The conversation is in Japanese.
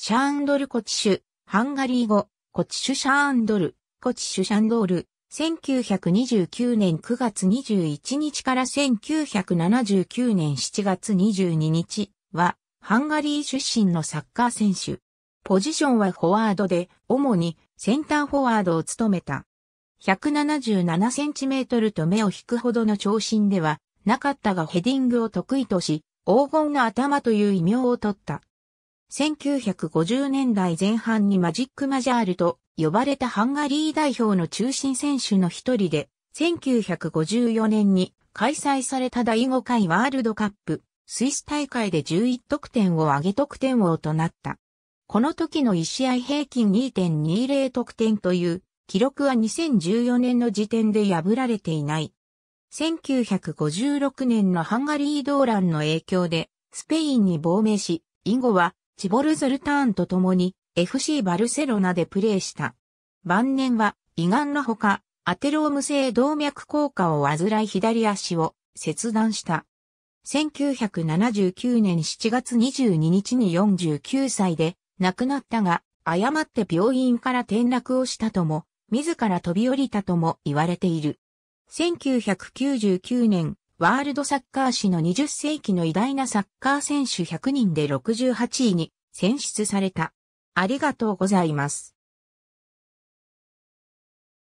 シャーンドル・コチシュ、ハンガリー語、コチシュ・シャーンドル、コチシュ・シャンドール、1929年9月21日から1979年7月22日は、ハンガリー出身のサッカー選手。ポジションはフォワードで、主にセンターフォワードを務めた。177センチメートルと目を引くほどの長身ではなかったがヘディングを得意とし、黄金の頭という異名を取った。1950年代前半にマジックマジャールと呼ばれたハンガリー代表の中心選手の一人で、1954年に開催された第5回ワールドカップ、スイス大会で11得点を上げ得点王となった。この時の1試合平均2.20得点という記録は2014年の時点で破られていない。1956年のハンガリー動乱の影響でスペインに亡命し、以後はチボル・ズルターンと共に FC バルセロナでプレーした。晩年は、胃がんのほか、アテローム性動脈硬化を患い左足を切断した。1979年7月22日に49歳で亡くなったが、誤って病院から転落をしたとも、自ら飛び降りたとも言われている。1999年、ワールドサッカー史の20世紀の偉大なサッカー選手100人で68位に選出された。ありがとうございます。